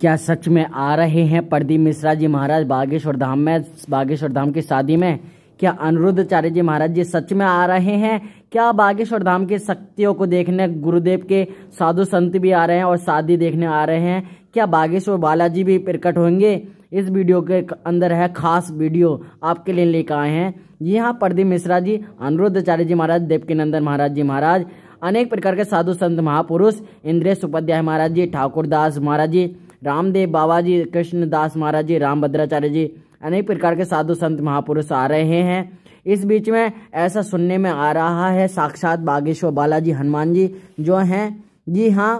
क्या सच में आ रहे हैं प्रदीप मिश्रा जी महाराज बागेश्वर धाम में बागेश्वर धाम की शादी में क्या चार्य जी महाराज जी सच में आ रहे हैं क्या बागेश्वर धाम की शक्तियों को देखने गुरुदेव के साधु संत भी आ रहे हैं और शादी देखने आ रहे हैं क्या बागेश्वर बालाजी भी प्रकट होंगे इस वीडियो के अंदर है खास वीडियो आपके लिए लेकर आए हैं हाँ प्रदीप मिश्रा जी चार्य जी महाराज नंदन महाराज जी महाराज अनेक प्रकार के साधु संत महापुरुष इंद्रेश उपाध्याय महाराज जी ठाकुर दास महाराज जी रामदेव बाबा जी कृष्णदास महाराज जी राम भद्राचार्य जी अनेक प्रकार के साधु संत महापुरुष आ रहे हैं इस बीच में ऐसा सुनने में आ रहा है साक्षात बागेश्वर बालाजी हनुमान जी जो हैं जी हाँ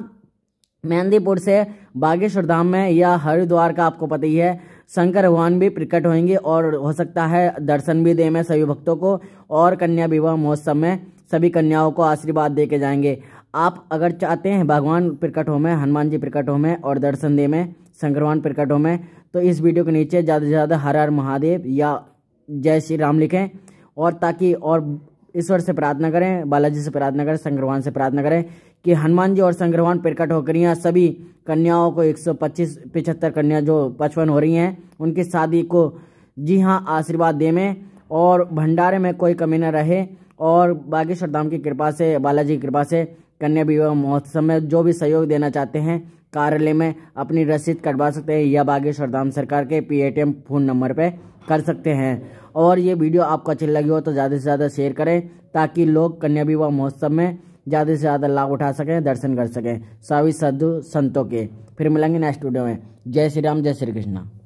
मेहंदीपुर से बागेश्वर धाम में या हरिद्वार का आपको पता ही है शंकर भगवान भी प्रकट होंगे और हो सकता है दर्शन भी दे में सभी भक्तों को और कन्या विवाह महोत्सव में सभी कन्याओं को आशीर्वाद दे के जाएंगे आप अगर चाहते हैं भगवान प्रकट हो में हनुमान जी प्रकट हो में और दर्शन दे में शंकरवान प्रकट हो में तो इस वीडियो के नीचे ज़्यादा से ज़्यादा हर हर महादेव या जय श्री राम लिखें और ताकि और ईश्वर से प्रार्थना करें बालाजी से प्रार्थना करें शंकरवान से प्रार्थना करें कि हनुमान जी और शंकरवान प्रकट होकर यहाँ सभी कन्याओं को एक सौ कन्या जो पचपन हो रही हैं उनकी शादी को जी हाँ आशीर्वाद दे में और भंडारे में कोई कमी न रहे और बागेश्वर धाम की कृपा से बालाजी की कृपा से कन्या विवाह महोत्सव में जो भी सहयोग देना चाहते हैं कार्यालय में अपनी रसीद कटवा सकते हैं या बागेश्वर धाम सरकार के पी फोन नंबर पर कर सकते हैं और ये वीडियो आपको अच्छी लगी हो तो ज़्यादा से ज़्यादा शेयर करें ताकि लोग कन्या विवाह महोत्सव में ज़्यादा से ज़्यादा लाभ उठा सकें दर्शन कर सकें सावी साधु संतों के फिर मिलेंगे नेक्स्ट वीडियो में जय श्री राम जय श्री कृष्णा